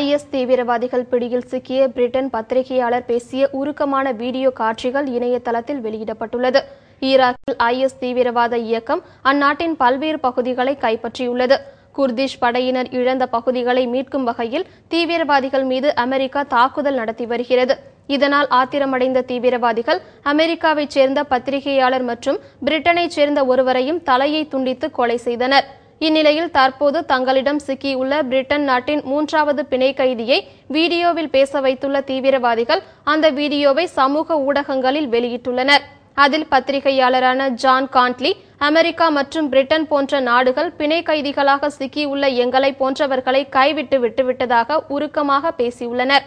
IS தீவிரவாதிகள் பிடியில் சிக்கிய பிரிட்டன் பத்திரிகையாளர் பேசிய உருக்கமான வீடியோ காட்சிகள் இணையதளத்தில் வெளியிடப்பட்டுள்ளது ஈராக்கில் ஐஎஸ் தீவிரவாத இயக்கம் அந்நாட்டின் பல்வேறு பகுதிகளை கைப்பற்றியுள்ளது குர்திஷ் படையினர் இழந்த பகுதிகளை மீட்கும் வகையில் தீவிரவாதிகள் மீது அமெரிக்கா தாக்குதல் நடத்தி வருகிறது இதனால் ஆத்திரமடைந்த தீவிரவாதிகள் அமெரிக்காவைச் சேர்ந்த பத்திரிகையாளர் மற்றும் பிரிட்டனைச் சேர்ந்த ஒருவரையும் தலையை துண்டித்து கொலை செய்தனர் இந்நிலையில் தற்போது தங்களிடம் சிக்கியுள்ள பிரிட்டன் நாட்டின் மூன்றாவது பிணை கைதியை வீடியோவில் பேச வைத்துள்ள தீவிரவாதிகள் அந்த வீடியோவை சமூக ஊடகங்களில் வெளியிட்டுள்ளனர் அதில் பத்திரிகையாளரான ஜான் காண்ட்லி அமெரிக்கா மற்றும் பிரிட்டன் போன்ற நாடுகள் பிணை கைதிகளாக சிக்கியுள்ள எங்களை போன்றவர்களை கைவிட்டு விட்டுவிட்டதாக உருக்கமாக பேசியுள்ளனர்